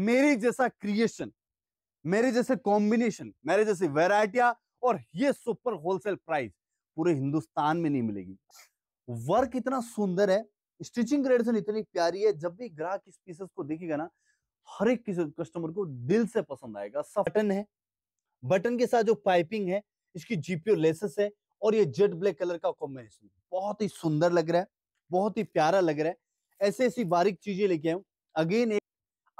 मेरे जैसा क्रिएशन मेरे जैसे कॉम्बिनेशन मेरे जैसी वेराइटिया और ये सुपर होलसेल प्राइस पूरे हिंदुस्तान में नहीं मिलेगी वर्क इतना सुंदर है स्टिचिंग ग्रेडेशन इतनी प्यारी है जब भी ग्राहक इस पीसेस को देखेगा ना हर एक किसी कस्टमर को दिल से पसंद आएगा सब बटन है बटन के साथ जो पाइपिंग है इसकी जीपीओ लेसेस है और ये जेट ब्लैक कलर का कॉम्बिनेशन बहुत ही सुंदर लग रहा है बहुत ही प्यारा लग रहा है ऐसे ऐसी बारीक चीजें लेके आऊ अगेन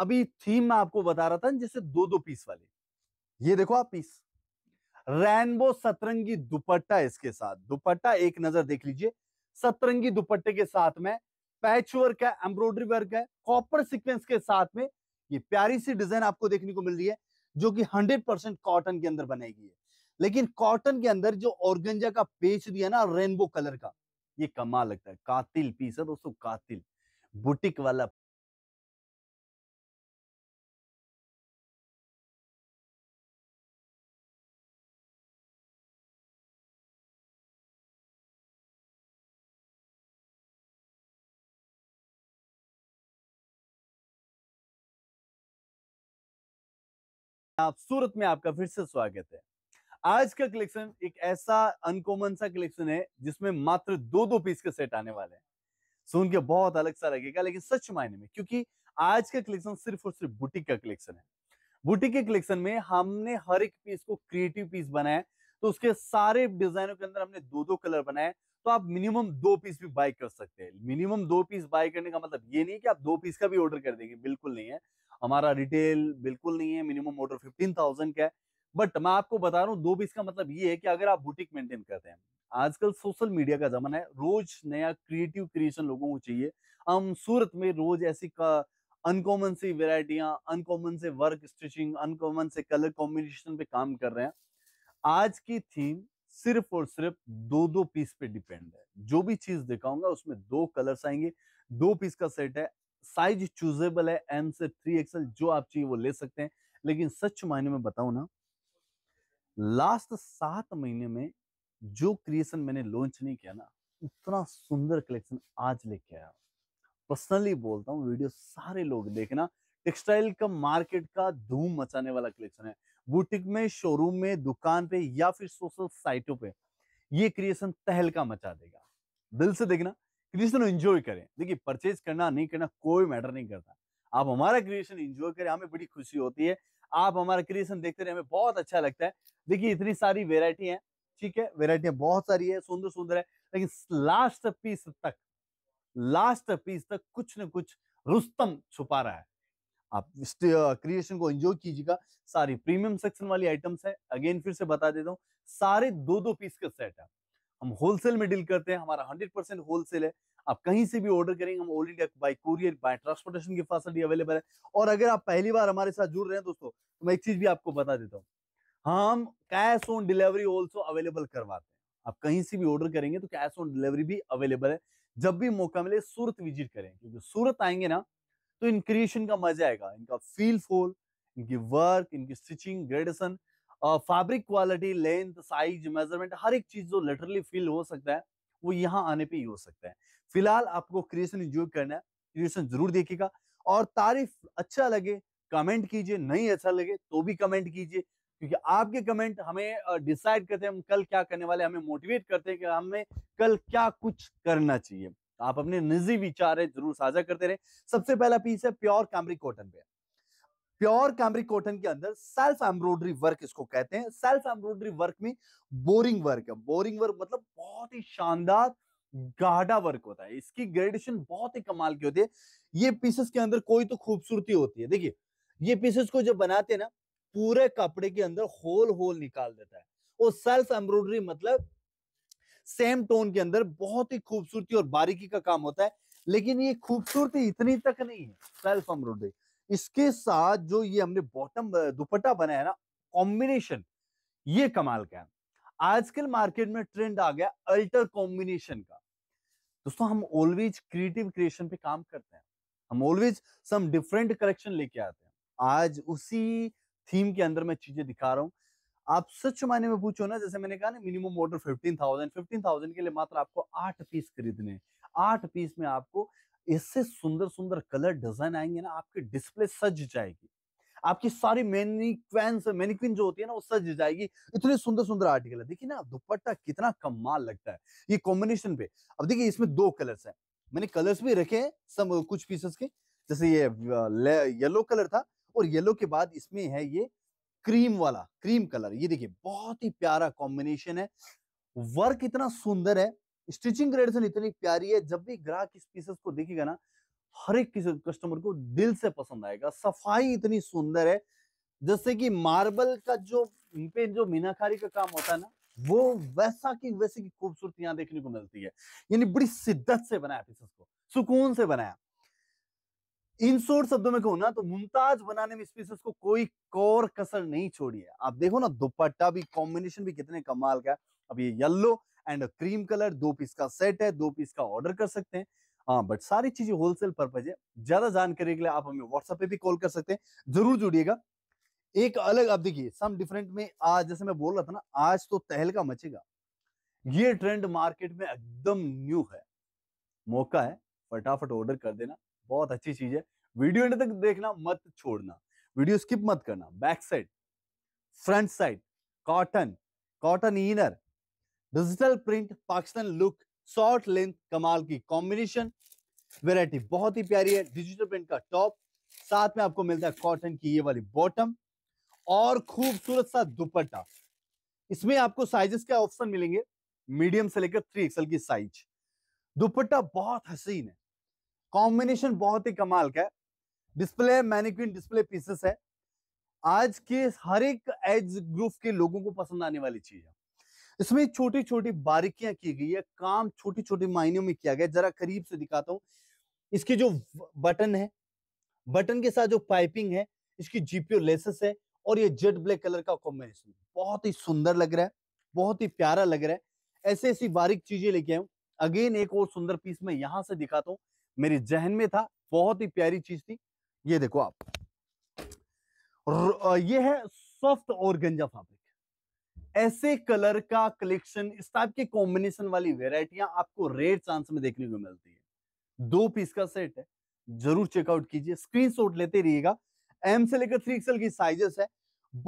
अभी थीम में आपको बता रहा था जैसे दो दो पीस वाले ये देखो आप पीस रेनबो सतरंगी दुपट्टा इसके साथ दुपट्टा एक नजर देख लीजिए सतरंगी दुपट्टे के साथ में पैच वर्क है एम्ब्रॉयडरी वर्क है कॉपर सीक्वेंस के साथ में ये प्यारी सी डिजाइन आपको देखने को मिल रही है जो कि 100 परसेंट कॉटन के अंदर बनाएगी है लेकिन कॉटन के अंदर जो ऑर्गेंजा का पेच दिया ना रेनबो कलर का ये कमाल लगता है कातिल पीस है दोस्तों कातिल बुटिक वाला आप सूरत में आपका फिर से स्वागत है आज का कलेक्शन एक ऐसा अनकॉमन सा कलेक्शन है जिसमें मात्र दो दो पीस के सेट आने वाले हैं सुन के बहुत अलग सा लगेगा लेकिन सच मायने में क्योंकि आज का कलेक्शन सिर्फ और सिर्फ बुटीक का कलेक्शन है बुटीक के कलेक्शन में हमने हर एक पीस को क्रिएटिव पीस बनाया तो उसके सारे डिजाइनों के अंदर हमने दो दो कलर बनाए तो आप मिनिमम दो पीस भी बाय कर सकते हैं मिनिमम दो पीस बाय करने का मतलब ये नहीं कि आप दो पीस का भी ऑर्डर कर देंगे बिल्कुल नहीं है हमारा रिटेल बिल्कुल नहीं है मिनिमम ऑर्डर फिफ्टीन थाउजेंड का है बट मैं आपको बता रहा हूँ दो बीस का मतलब ये है कि अगर आप बुटीक मेंटेन करते हैं आजकल सोशल मीडिया का जमाना है रोज नया क्रिएटिव क्रिएशन लोगों को चाहिए हम सूरत में रोज ऐसी का अनकॉमन सी वेराइटियां अनकॉमन से वर्क स्टिचिंग अनकॉमन से कलर कॉम्बिनेशन पे काम कर रहे हैं आज की थीम सिर्फ और सिर्फ दो दो पीस पे डिपेंड है जो भी चीज दिखाऊंगा उसमें दो कलर्स आएंगे दो पीस का सेट है साइज चूजेबल है एम से थ्री एक्सएल जो आप चाहिए वो ले सकते हैं लेकिन सच मायने में बताऊ ना लास्ट सात महीने में जो क्रिएशन मैंने लॉन्च नहीं किया ना इतना सुंदर कलेक्शन आज लेके आया पर्सनली बोलता हूँ वीडियो सारे लोग देखना टेक्सटाइल का मार्केट का धूम मचाने वाला कलेक्शन है बुटीक में शोरूम में दुकान पे या फिर सोशल साइटों पे ये क्रिएशन तहलका मचा देगा दिल से देखना क्रिएशन एंजॉय करें देखिए परचेज करना नहीं करना कोई मैटर नहीं करता आप हमारा क्रिएशन एंजॉय करें हमें बड़ी खुशी होती है आप हमारा क्रिएशन देखते रहे हमें बहुत अच्छा लगता है देखिए इतनी सारी वेरायटी है ठीक है वेरायटियां बहुत सारी है सुंदर सुंदर है लेकिन लास्ट पीस तक लास्ट पीस तक कुछ न कुछ रुस्तम छुपा रहा है आप क्रिएशन को एंजॉय कीजिएगा सारी प्रीमियम सेक्शन वाली आइटम्स है अगेन फिर से बता देता हूँ सारे दो दो पीस का सेट है हम होलसेल में डील करते हैं हमारा हंड्रेड परसेंट होलसेल है आप कहीं से भी ऑर्डर करेंगे हम all India by courier by transportation की फैसिलिटी अवेलेबल है और अगर आप पहली बार हमारे साथ जुड़ रहे हैं दोस्तों तो मैं एक चीज भी आपको बता देता हूँ हम cash on delivery also available करवाते हैं आप कहीं से भी ऑर्डर करेंगे तो कैश ऑन डिलीवरी भी अवेलेबल है जब भी मौका मिले सूरत विजिट करें क्योंकि सूरत आएंगे ना तो इन क्रिएशन का मजा आएगा इनका फील फोल इनकी वर्क इनकी stitching gradation fabric quality length size measurement हर एक चीज जो लिटरली फील हो सकता है वो यहाँ आने पे ही हो सकता है फिलहाल आपको क्रिएशन इंजॉय करना है क्रिएशन जरूर देखिएगा और तारीफ अच्छा लगे कमेंट कीजिए नहीं अच्छा लगे तो भी कमेंट कीजिए क्योंकि आपके कमेंट हमें डिसाइड करते हैं हम कल क्या करने वाले हमें मोटिवेट करते हैं कि हमें कल क्या कुछ करना चाहिए आप अपने निजी विचार है जरूर साझा करते रहे सबसे पहला पीस है प्योर कैमरी कॉटन पे प्योर कैमरिक कॉटन के अंदर सेल्फ एम्ब्रॉयडरी वर्क इसको कहते हैं सेल्फ एम्ब्रॉयडरी वर्क में बोरिंग वर्क है बोरिंग वर्क मतलब बहुत ही शानदार गाढ़ा वर्क होता है इसकी ग्रेडेशन बहुत ही कमाल की होती है ये पीसेस के अंदर कोई तो खूबसूरती होती है देखिए ये पीसेस को जब बनाते हैं ना पूरे कपड़े के अंदर होल होल निकाल देता है और सेल्फ एम्ब्रॉयडरी मतलब सेम टोन के अंदर बहुत ही खूबसूरती और बारीकी का काम होता है लेकिन ये खूबसूरती इतनी तक नहीं है सेल्फ एम्ब्रॉयडरी इसके साथ जो ये हमने बॉटम दुपट्टा बनाया है ना कॉम्बिनेशन ये कमाल का है आजकल मार्केट में ट्रेंड आ गया अल्टर कॉम्बिनेशन का दोस्तों हम ऑलवेज क्रिएटिव क्रिएशन पे काम करते हैं हम ऑलवेज सम डिफरेंट कलेक्शन लेके आते हैं आज उसी थीम के अंदर मैं चीजें दिखा रहा हूँ आप सच मायने में पूछो ना जैसे मैंने कहा ना minimum order fifteen thousand fifteen thousand के लिए मात्र आपको आठ पीस खरीदने आठ पीस में आपको इससे सुंदर सुंदर कलर डिजाइन आएंगे ना आपकी डिस्प्ले सज जाएगी आपकी सारी मेनिक्वेंस मेनिक्विन जो होती है ना वो सज जाएगी इतने सुंदर सुंदर आर्टिकल है देखिए ना दुपट्टा कितना कमाल लगता है ये कॉम्बिनेशन पे अब देखिए इसमें दो कलर्स हैं मैंने कलर्स भी रखे हैं सब कुछ पीसेस के जैसे ये येलो कलर था और येलो के बाद इसमें है ये क्रीम वाला क्रीम कलर ये देखिए बहुत ही प्यारा कॉम्बिनेशन है वर्क इतना सुंदर है स्टिचिंग ग्रेडेशन इतनी प्यारी है जब भी ग्राहक इस पीसेस को देखेगा ना हर एक किसी कस्टमर को दिल से पसंद आएगा सफाई इतनी सुंदर है जैसे कि मार्बल का जो पे जो मीनाकारी का काम होता है ना वो वैसा की वैसे की खूबसूरती यहाँ देखने को मिलती है यानी बड़ी शिद्दत से बनाया पीसेस को सुकून से बनाया इन शोर्ट शब्दों में कहूँ ना तो मुमताज बनाने में इस स्पीसीस को कोई कोर कसर नहीं छोड़ी है आप देखो ना दुपट्टा भी कॉम्बिनेशन भी कितने कमाल का अब ये येलो एंड क्रीम कलर दो पीस का सेट है दो पीस का ऑर्डर कर सकते हैं हाँ बट सारी चीजें होलसेल पर्पज है ज्यादा जानकारी के लिए आप हमें व्हाट्सएप पे भी कॉल कर सकते हैं जरूर जुड़िएगा एक अलग आप देखिए सम डिफरेंट में आज जैसे मैं बोल रहा था ना आज तो तहलका मचेगा ये ट्रेंड मार्केट में एकदम न्यू है मौका है फटाफट ऑर्डर कर देना बहुत अच्छी चीज है वीडियो एंड तक देखना मत छोड़ना वीडियो स्किप मत करना back side front side cotton cotton inner digital print Pakistan look short length कमाल की कॉम्बिनेशन वेराइटी बहुत ही प्यारी है डिजिटल प्रिंट का टॉप साथ में आपको मिलता है कॉटन की ये वाली बॉटम और खूबसूरत सा दुपट्टा इसमें आपको साइजेस के ऑप्शन मिलेंगे मीडियम से लेकर थ्री एक्सएल की साइज दुपट्टा बहुत हसीन है कॉम्बिनेशन बहुत ही कमाल का है डिस्प्ले मैनिक्विन डिस्प्ले पीसेस है आज के हर एक एज ग्रुप के लोगों को पसंद आने वाली चीज है इसमें छोटी छोटी बारीकियां की गई है काम छोटी छोटी मायनों में किया गया जरा करीब से दिखाता हूं इसकी जो बटन है बटन के साथ जो पाइपिंग है इसकी जीपीओ लेसेस है और ये जेट ब्लैक कलर का कॉम्बिनेशन बहुत ही सुंदर लग रहा है बहुत ही प्यारा लग रहा है ऐसी ऐसी बारीक चीजें लेके आऊ अगेन एक और सुंदर पीस में यहां से दिखाता हूँ मेरे जहन में था बहुत ही प्यारी चीज थी ये देखो आप ये है सॉफ्ट और गंजा फाफे ऐसे कलर का कलेक्शन इस टाइप के कॉम्बिनेशन वाली वेराइटियां आपको रेयर चांस में देखने को मिलती है दो पीस का सेट है जरूर चेकआउट कीजिए स्क्रीनशॉट लेते रहिएगा एम से लेकर थ्री एक्सएल की साइजेस है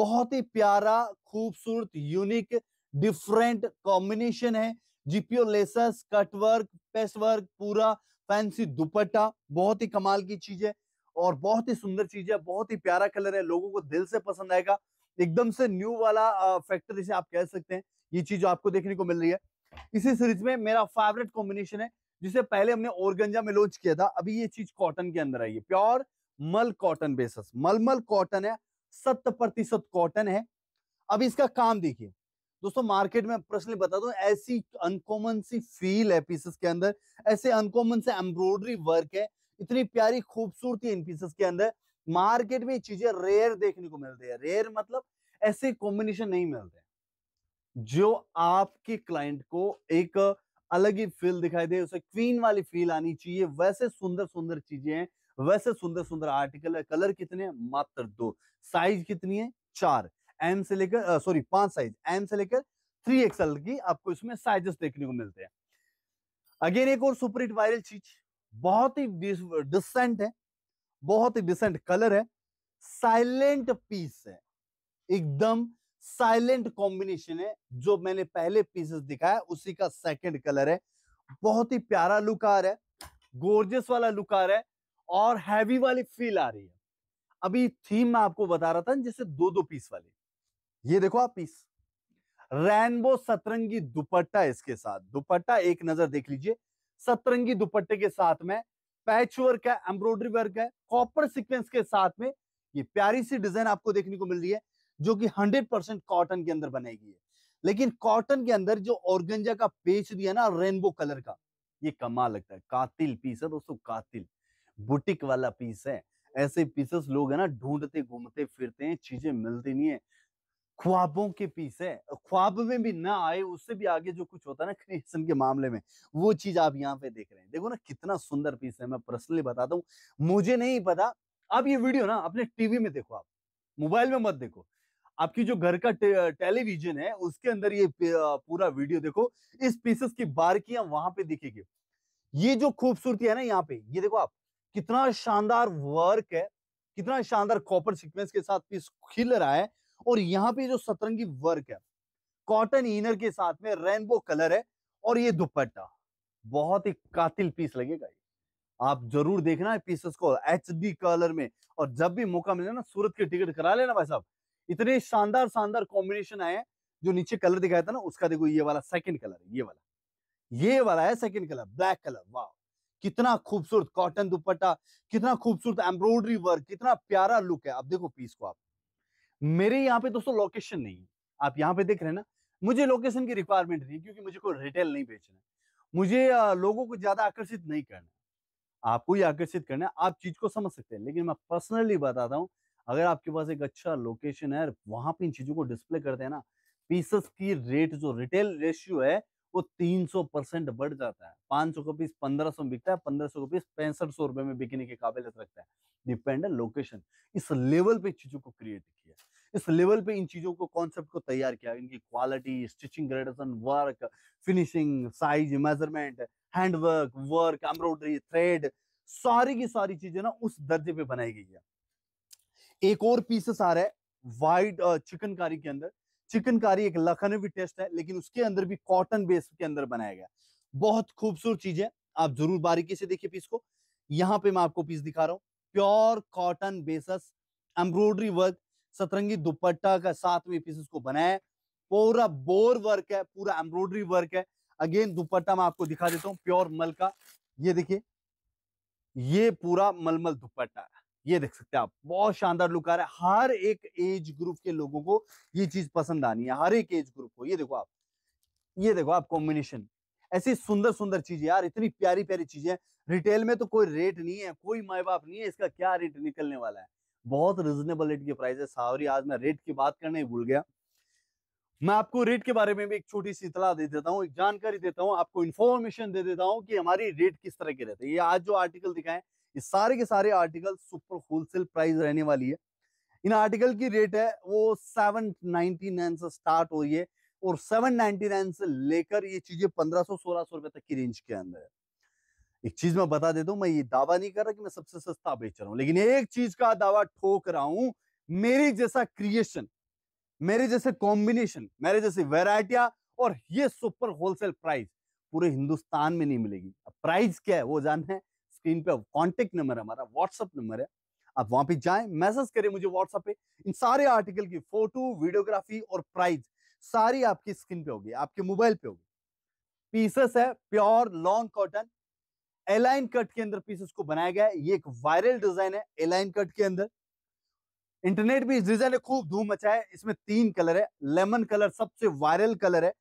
बहुत ही प्यारा खूबसूरत यूनिक डिफरेंट कॉम्बिनेशन है जीपीओ लेसस कटवर्क पेसवर्क पूरा फैंसी दुपट्टा बहुत ही कमाल की चीज है और बहुत ही सुंदर चीज है बहुत ही प्यारा कलर है लोगों को दिल से पसंद आएगा एकदम से न्यू वाला फैक्टर जिसे आप कह सकते हैं ये चीज आपको देखने को मिल रही है इसी सीरीज में मेरा फेवरेट कॉम्बिनेशन है जिसे पहले हमने ओरगंजा में लॉन्च किया था अभी ये चीज कॉटन के अंदर आई है प्योर मल कॉटन बेसिस मलमल कॉटन है सत प्रतिशत कॉटन है अब इसका काम देखिए दोस्तों मार्केट में पर्सनली बता दूं ऐसी अनकॉमन सी फील है पीसेस के अंदर ऐसे अनकॉमन से एम्ब्रॉयडरी वर्क है इतनी प्यारी खूबसूरती इन पीसेस के अंदर मार्केट में चीजें रेयर देखने को मिलती है रेयर मतलब ऐसे कॉम्बिनेशन नहीं मिलते जो आपके क्लाइंट को एक अलग ही फील दिखाई दे उसे क्वीन वाली फील आनी चाहिए वैसे सुंदर सुंदर चीजें हैं वैसे सुंदर सुंदर आर्टिकल है कलर कितने हैं मात्र दो साइज कितनी है चार एम से लेकर सॉरी पांच साइज एम से लेकर थ्री एक्सएल की आपको इसमें साइजेस देखने को मिलते हैं अगेन एक और सुपर हिट वायरल चीज बहुत ही डिसेंट है बहुत ही डिसेंट कलर है साइलेंट पीस है एकदम साइलेंट कॉम्बिनेशन है जो मैंने पहले पीसेस दिखाया उसी का सेकंड कलर है बहुत ही प्यारा लुक आ रहा है गोर्जियस वाला लुक आ रहा है और हैवी वाली फील आ रही है अभी थीम मैं आपको बता रहा था जैसे दो दो पीस वाली ये देखो आप पीस रेनबो सतरंगी दुपट्टा इसके साथ दुपट्टा एक नजर देख लीजिए सतरंगी दुपट्टे के साथ में पैच वर्क है एम्ब्रॉयडरी वर्क है कॉपर सिक्वेंस के साथ में ये प्यारी सी डिजाइन आपको देखने को मिल रही है जो कि 100 परसेंट कॉटन के अंदर बनेगी है लेकिन कॉटन के अंदर जो ऑर्गेंजा का पेच दिया ना रेनबो कलर का ये कमाल लगता है कातिल पीस है दोस्तों कातिल बुटिक वाला पीस है ऐसे पीसेस लोग है ना ढूंढते घूमते फिरते हैं चीजें मिलती नहीं है ख्वाबों के पीस है ख्वाब में भी ना आए उससे भी आगे जो कुछ होता है ना क्रिएशन के मामले में वो चीज आप यहाँ पे देख रहे हैं देखो ना कितना सुंदर पीस है मैं पर्सनली बताता हूँ मुझे नहीं पता आप ये वीडियो ना अपने टीवी में देखो आप मोबाइल में मत देखो आपकी जो घर का टेलीविजन है उसके अंदर ये पूरा वीडियो देखो इस पीसेस की बारकियां वहां पे दिखेगी ये जो खूबसूरती है ना यहाँ पे ये देखो आप कितना शानदार वर्क है कितना शानदार कॉपर सीक्वेंस के साथ पीस खिल रहा है और यहाँ पे जो सतरंगी वर्क है कॉटन इनर के साथ में रेनबो कलर है और ये दुपट्टा बहुत ही कातिल पीस लगेगा आप जरूर देखना है पीसेस को एच डी कलर में और जब भी मौका मिले ना सूरत के टिकट करा लेना भाई साहब इतने शानदार शानदार कॉम्बिनेशन आए जो नीचे कलर दिखाया था ना उसका देखो ये वाला सेकंड कलर ये वाला ये वाला है सेकंड कलर ब्लैक कलर वाह कितना खूबसूरत कॉटन दुपट्टा कितना खूबसूरत एम्ब्रॉयडरी वर्क कितना प्यारा लुक है आप देखो पीस को आप मेरे यहाँ पे दोस्तों लोकेशन नहीं है आप यहाँ पे देख रहे हैं ना मुझे लोकेशन की रिक्वायरमेंट नहीं क्योंकि मुझे कोई रिटेल नहीं बेचना है मुझे लोगों को ज्यादा आकर्षित नहीं करना आपको ही आकर्षित करना है आप चीज को समझ सकते हैं लेकिन मैं पर्सनली बताता हूँ अगर आपके पास एक अच्छा लोकेशन है वहां पर इन चीजों को डिस्प्ले करते हैं ना पीसेस की रेट जो रिटेल रेशियो है वो सौ परसेंट बढ़ जाता है सौ का पीस सौ में बिकता है सौ का पीस पैंसठ सौ रुपए में बिकने की काबिलियत रखता है डिपेंड है लोकेशन इस लेवल पे चीजों को क्रिएट किया इस लेवल पे इन चीजों को कॉन्सेप्ट को तैयार किया इनकी quality stitching gradation work finishing size measurement handwork work embroidery thread सारी की सारी चीजें ना उस दर्जे पे बनाई गई है एक और पीसेस आ रहा है वाइट चिकनकारी के अंदर चिकनकारी एक लखनवी टेस्ट है लेकिन उसके अंदर भी कॉटन बेस के अंदर बनाया गया बहुत खूबसूरत चीज है आप जरूर बारीकी से देखिए पीस को यहाँ पे मैं आपको पीस दिखा रहा हूँ pure cotton bases embroidery work सतरंगी दुपट्टा का साथ में पीस को बनाया है पूरा बोर वर्क है पूरा एम्ब्रॉयडरी वर्क है अगेन दुपट्टा मैं आपको दिखा देता हूँ प्योर मल का ये देखिए ये पूरा मलमल दुपट्टा है ये देख सकते हैं आप बहुत शानदार लुक आ रहा है हर एक एज ग्रुप के लोगों को ये चीज पसंद आनी है हर एक एज ग्रुप को ये देखो आप ये देखो आप कॉम्बिनेशन ऐसी सुंदर सुंदर चीजें यार इतनी प्यारी प्यारी चीजें रिटेल में तो कोई रेट नहीं है कोई माए बाप नहीं है इसका क्या रेट निकलने वाला है बहुत रिजनेबल रेट की प्राइस है सावरी आज मैं रेट की बात करने ही भूल गया मैं आपको रेट के बारे में भी एक छोटी सी इतला दे देता हूँ एक जानकारी देता हूँ आपको इन्फॉर्मेशन दे देता हूँ कि हमारी रेट किस तरह के रहते हैं ये आज जो आर्टिकल दिखाएं ये सारे के सारे आर्टिकल सुपर होलसेल प्राइस रहने वाली है इन आर्टिकल की रेट है वो सेवन से स्टार्ट हो रही है और सेवन से लेकर ये चीजें पंद्रह सौ सोलह सौ रुपए तक की रेंज के अंदर है एक चीज मैं बता देता हूं मैं ये दावा नहीं कर रहा कि मैं सबसे सस्ता बेच रहा हूं लेकिन एक चीज का दावा ठोक रहा हूं मेरे जैसा क्रिएशन मेरे जैसे कॉम्बिनेशन मेरे जैसे वेराइटिया और ये सुपर होलसेल प्राइस पूरे हिंदुस्तान में नहीं मिलेगी अब प्राइस क्या है वो जानना है स्क्रीन पे कॉन्टेक्ट नंबर है हमारा व्हाट्सअप नंबर है आप वहां पे जाए मैसेज करें मुझे व्हाट्सएप पे इन सारे आर्टिकल की फोटो वीडियोग्राफी और प्राइस सारी आपकी स्क्रीन पे होगी आपके मोबाइल पे होगी पीसेस है pure long cotton A line cut के अंदर पीस उसको बनाया गया है ये एक वायरल डिजाइन है एलाइन कट के अंदर इंटरनेट भी इस डिजाइन ने खूब धूम मचा है इसमें तीन कलर है लेमन कलर सबसे वायरल कलर है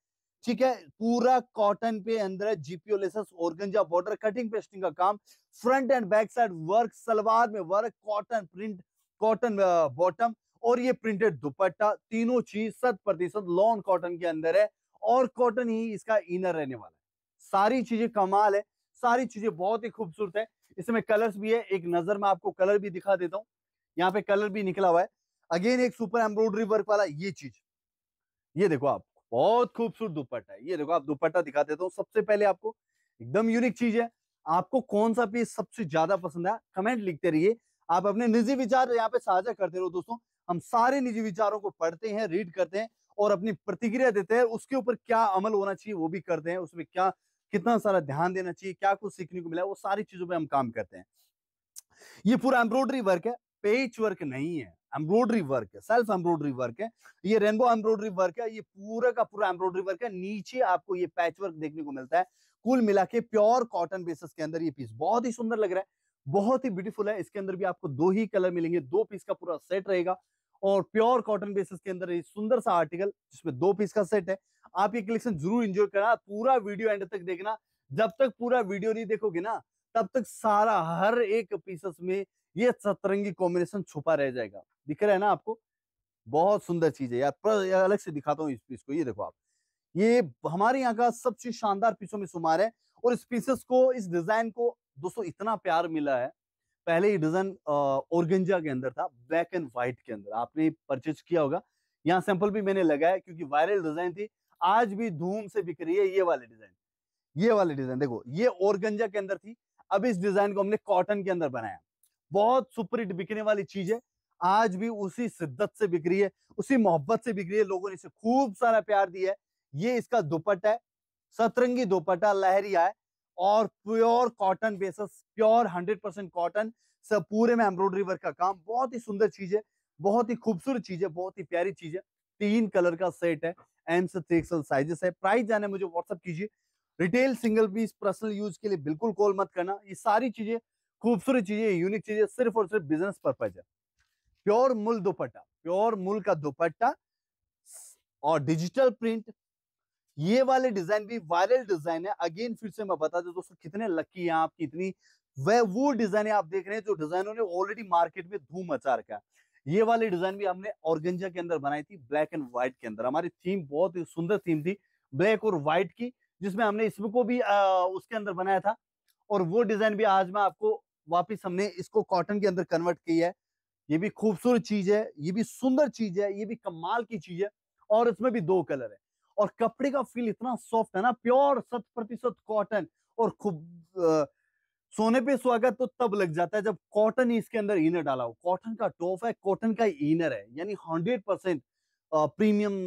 ठीक है पूरा कॉटन पे अंदर है GPO laces organza border cutting pasting का काम front and back side work salwar में work cotton print cotton bottom और ये प्रिंटेड दुपट्टा तीनों चीज शत प्रतिशत लॉन कॉटन के अंदर है और कॉटन ही इसका इनर रहने वाला है सारी चीजें कमाल है सारी चीजें बहुत ही खूबसूरत है इसमें कलर्स भी है एक नजर में आपको कलर भी दिखा देता हूँ यहाँ पे कलर भी निकला हुआ है अगेन एक सुपर एम्ब्रॉयडरी वर्क वाला ये चीज ये देखो आप बहुत खूबसूरत दुपट्टा है ये देखो आप दुपट्टा दिखा देता हूँ सबसे पहले आपको एकदम यूनिक चीज है आपको कौन सा पीस सबसे ज्यादा पसंद है कमेंट लिखते रहिए आप अपने निजी विचार यहाँ पे साझा करते रहो दोस्तों हम सारे निजी विचारों को पढ़ते हैं रीड करते हैं और अपनी प्रतिक्रिया देते हैं उसके ऊपर क्या अमल होना चाहिए वो भी करते हैं उसमें क्या कितना सारा ध्यान देना चाहिए क्या कुछ सीखने को मिला वो सारी चीजों पर हम काम करते हैं ये पूरा एम्ब्रॉयडरी वर्क है पेच वर्क नहीं है एम्ब्रॉयडरी वर्क है सेल्फ एम्ब्रॉयडरी वर्क है ये रेनबो एम्ब्रॉयडरी वर्क है ये पूरा का पूरा एम्ब्रॉयडरी वर्क है नीचे आपको ये पैच वर्क देखने को मिलता है कुल मिला के प्योर कॉटन बेसिस के अंदर ये पीस बहुत ही सुंदर लग रहा है बहुत ही ब्यूटीफुल है इसके अंदर भी आपको दो ही कलर मिलेंगे दो पीस का पूरा सेट रहेगा और प्योर कॉटन बेसिस के अंदर सुंदर सा आर्टिकल जिसमें दो पीस का सेट है आप ये कलेक्शन जरूर इंजॉय करना पूरा वीडियो एंड तक देखना जब तक पूरा वीडियो नहीं देखोगे ना तब तक सारा हर एक पीसेस में ये सतरंगी कॉम्बिनेशन छुपा रह जाएगा दिख रहा है ना आपको बहुत सुंदर चीज है यार अलग से दिखाता हूँ इस पीस को ये देखो आप ये हमारे यहाँ का सबसे शानदार पीसों में शुमार है और इस पीसेस को इस डिजाइन को दोस्तों इतना प्यार मिला है पहले ही डिजाइन ओरगंजा के अंदर था ब्लैक एंड व्हाइट के अंदर आपने परचेज किया होगा यहाँ सैंपल भी मैंने लगाया क्योंकि वायरल डिजाइन थी आज भी धूम से बिक रही है ये वाले डिजाइन ये वाले डिजाइन देखो ये ओरगंजा के अंदर थी अब इस डिजाइन को हमने कॉटन के अंदर बनाया बहुत सुपर हिट बिकने वाली चीज है आज भी उसी शिद्दत से बिक रही है उसी मोहब्बत से बिक रही है लोगों ने इसे खूब सारा प्यार दिया है ये इसका दुपट्टा है सतरंगी दुपट्टा लहरिया है और pure cotton bases pure hundred percent cotton सब पूरे में एम्ब्रॉयडरी वर्क का काम बहुत ही सुंदर चीज है बहुत ही खूबसूरत चीज है बहुत ही प्यारी चीज है तीन कलर का सेट है एम से थ्री एक्सल साइजेस है प्राइस जाने मुझे व्हाट्सअप कीजिए retail single piece personal use के लिए बिल्कुल कॉल मत करना ये सारी चीजें खूबसूरत चीजें यूनिक चीजें सिर्फ और सिर्फ बिजनेस पर्पज है प्योर मूल दुपट्टा प्योर मूल का दुपट्टा और डिजिटल प्रिंट ये वाले डिजाइन भी वायरल डिजाइन है अगेन फिर से मैं बता दूं दोस्तों कितने लकी हैं आप कितनी वह वो डिजाइन आप देख रहे हैं जो डिजाइनों ने ऑलरेडी मार्केट में धूम मचा रखा ये वाले डिजाइन भी हमने ऑर्गेंजा के अंदर बनाई थी ब्लैक एंड व्हाइट के अंदर हमारी थीम बहुत ही सुंदर थीम थी ब्लैक और व्हाइट की जिसमें हमने इसमें को भी आ, उसके अंदर बनाया था और वो डिजाइन भी आज मैं आपको वापिस हमने इसको कॉटन के अंदर कन्वर्ट किया है ये भी खूबसूरत चीज है ये भी सुंदर चीज है ये भी कमाल की चीज है और इसमें भी दो कलर है और कपड़े का फील इतना सॉफ्ट है ना प्योर शत प्रतिशत कॉटन और खूब सोने पे स्वागत तो तब लग जाता है जब कॉटन ही इसके अंदर इनर डाला हो कॉटन का टॉप है कॉटन का इनर है यानी हंड्रेड परसेंट प्रीमियम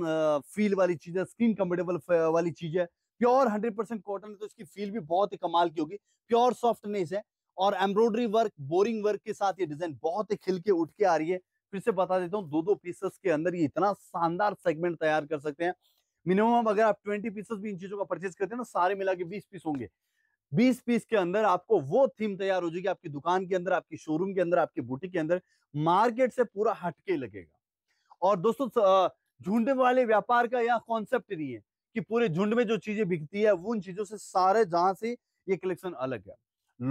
फील वाली चीज है स्किन कंफर्टेबल वाली चीज है प्योर हंड्रेड परसेंट कॉटन है तो इसकी फील भी बहुत ही कमाल की होगी प्योर सॉफ्टनेस है और एम्ब्रॉयडरी वर्क बोरिंग वर्क के साथ ये डिजाइन बहुत ही खिल के उठ के आ रही है फिर से बता देता हूँ दो दो पीसेस के अंदर ये इतना शानदार सेगमेंट तैयार कर सकते हैं मिनिमम अगर आप ट्वेंटी पीसेस भी इन चीजों का परचेज करते हैं ना सारे मिला के बीस पीस होंगे बीस पीस के अंदर आपको वो थीम तैयार हो जाएगी आपकी दुकान के अंदर आपकी शोरूम के अंदर आपकी बुटीक के अंदर मार्केट से पूरा हटके लगेगा और दोस्तों झुंड वाले व्यापार का यह कॉन्सेप्ट नहीं है कि पूरे झुंड में जो चीजें बिकती है वो उन चीजों से सारे जहां से ये कलेक्शन अलग है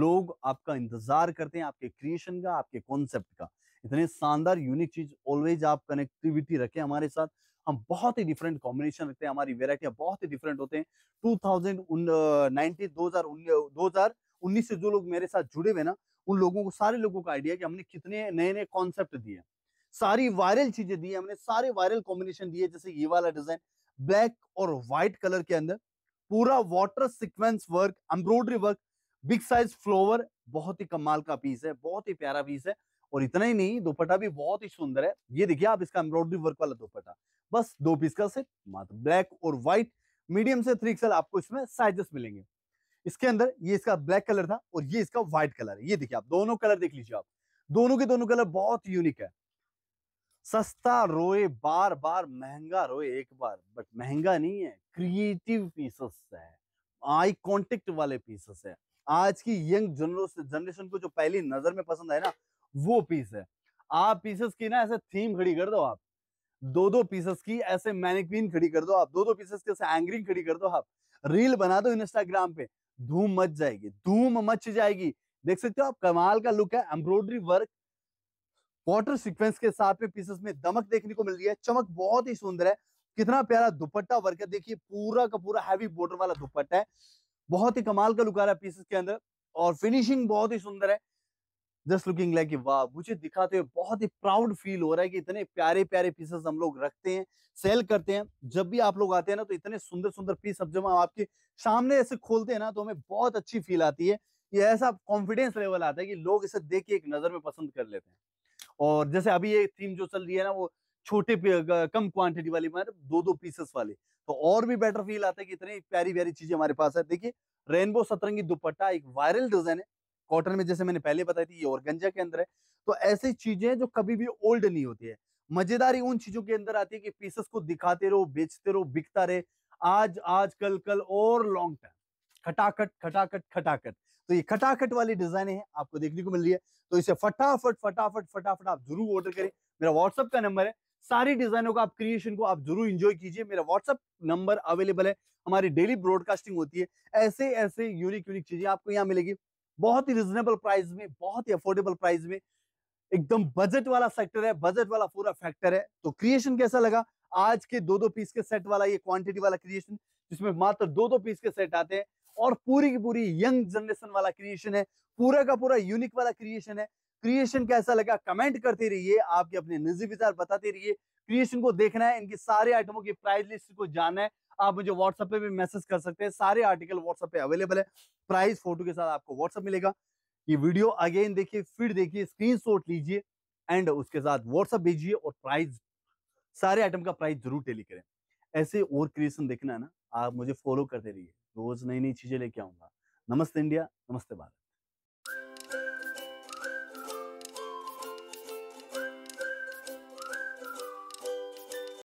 लोग आपका इंतजार करते हैं आपके क्रिएशन का आपके कॉन्सेप्ट का इतने शानदार यूनिक चीज ऑलवेज आप कनेक्टिविटी रखें हमारे साथ हम बहुत ही डिफरेंट कॉम्बिनेशन रखते हैं हमारी वेरायटियाँ बहुत ही डिफरेंट होते हैं टू थाउजेंड नाइनटीन दो हजार उन्नीस से जो लोग मेरे साथ जुड़े हुए ना उन लोगों को सारे लोगों का आइडिया कि हमने कितने नए नए कॉन्सेप्ट दिए सारी वायरल चीजें दी हमने सारे वायरल कॉम्बिनेशन दिए जैसे ये वाला डिजाइन ब्लैक और व्हाइट कलर के अंदर पूरा water sequence work embroidery work big size flower बहुत ही कमाल का पीस है बहुत ही प्यारा पीस है और इतना ही नहीं दोपट्टा भी बहुत ही सुंदर है ये देखिए आप इसका एम्ब्रॉयडरी वर्क वाला दोपट्टा बस दो पीस का सेट मात्र ब्लैक और व्हाइट मीडियम से थ्री एक्सएल आपको इसमें साइजेस मिलेंगे इसके अंदर ये इसका ब्लैक कलर था और ये इसका व्हाइट कलर है ये देखिए आप दोनों कलर देख लीजिए आप दोनों के दोनों कलर बहुत यूनिक है सस्ता रोए बार बार महंगा रोए एक बार बट महंगा नहीं है क्रिएटिव पीसेस है आई कॉन्टेक्ट वाले पीसेस है आज की यंग जनरेशन को जो पहली नजर में पसंद है ना वो पीस है आप पीसेस की ना ऐसे थीम खड़ी कर दो आप दो दो पीसेस की ऐसे मैनिक्वीन खड़ी कर दो आप दो दो पीसेस की ऐसे एंग्रिंग खड़ी कर दो आप रील बना दो इंस्टाग्राम पे धूम मच जाएगी धूम मच जाएगी देख सकते हो आप कमाल का लुक है एम्ब्रॉयडरी वर्क वॉटर सिक्वेंस के साथ में पीसेस में दमक देखने को मिल रही है चमक बहुत ही सुंदर है कितना प्यारा दुपट्टा वर्क है देखिए पूरा का पूरा हैवी बॉर्डर वाला दुपट्टा है बहुत ही कमाल का लुक आ रहा है पीसेस के अंदर और फिनिशिंग बहुत ही सुंदर है जस्ट लुकिंग लाइक वाह मुझे दिखाते हुए बहुत ही प्राउड फील हो रहा है कि इतने प्यारे प्यारे पीसेस हम लोग रखते हैं सेल करते हैं जब भी आप लोग आते हैं ना तो इतने सुंदर सुंदर पीस अब जब हम आपके सामने ऐसे खोलते हैं ना तो हमें बहुत अच्छी फील आती है ये ऐसा कॉन्फिडेंस लेवल आता है कि लोग इसे देख के एक नजर में पसंद कर लेते हैं और जैसे अभी ये थीम जो चल रही है ना वो छोटे कम क्वांटिटी वाली मतलब दो दो पीसेस वाली तो और भी बेटर फील आता है कि इतनी प्यारी प्यारी चीजें हमारे पास है देखिए रेनबो सतरंगी दुपट्टा एक वायरल डिजाइन है कॉटन में जैसे मैंने पहले बताई थी ये ऑर्गेंजा के अंदर है तो ऐसी चीजें जो कभी भी ओल्ड नहीं होती है मजेदारी उन चीजों के अंदर आती है कि पीसेस को दिखाते रहो बेचते रहो बिकता रहे आज आज कल कल और लॉन्ग टर्म खटाखट खटाखट खटाखट तो ये खटाखट वाली डिजाइने हैं आपको देखने को मिल रही है तो इसे फटाफट फटाफट फटाफट आप जरूर ऑर्डर करें मेरा व्हाट्सअप का नंबर है सारी डिजाइनों का आप क्रिएशन को आप जरूर इंजॉय कीजिए मेरा व्हाट्सअप नंबर अवेलेबल है हमारी डेली ब्रॉडकास्टिंग होती है ऐसे ऐसे यूनिक यूनिक चीजें आपको यहाँ मिलेगी बहुत ही रिजनेबल प्राइस में बहुत ही अफोर्डेबल प्राइस में एकदम बजट वाला सेक्टर है बजट वाला पूरा फैक्टर है तो क्रिएशन कैसा लगा आज के दो दो पीस के सेट वाला ये क्वांटिटी वाला क्रिएशन जिसमें मात्र दो दो पीस के सेट आते हैं और पूरी की पूरी यंग जनरेशन वाला क्रिएशन है पूरा का पूरा यूनिक वाला क्रिएशन है क्रिएशन कैसा लगा कमेंट करते रहिए आपके अपने निजी विचार बताते रहिए क्रिएशन को देखना है इनके सारे आइटमों की प्राइस लिस्ट को जानना है आप मुझे व्हाट्सएप पे भी मैसेज कर सकते हैं सारे आर्टिकल व्हाट्सएप पे अवेलेबल है प्राइस फोटो के साथ आपको व्हाट्सएप मिलेगा ये वीडियो अगेन देखिए फिर देखिए स्क्रीन लीजिए एंड उसके साथ व्हाट्सएप भेजिए और प्राइस सारे आइटम का प्राइस जरूर टेली करें ऐसे और क्रिएशन देखना है ना आप मुझे फॉलो करते रहिए रोज नई नई चीजें लेके आऊंगा नमस्ते इंडिया नमस्ते भारत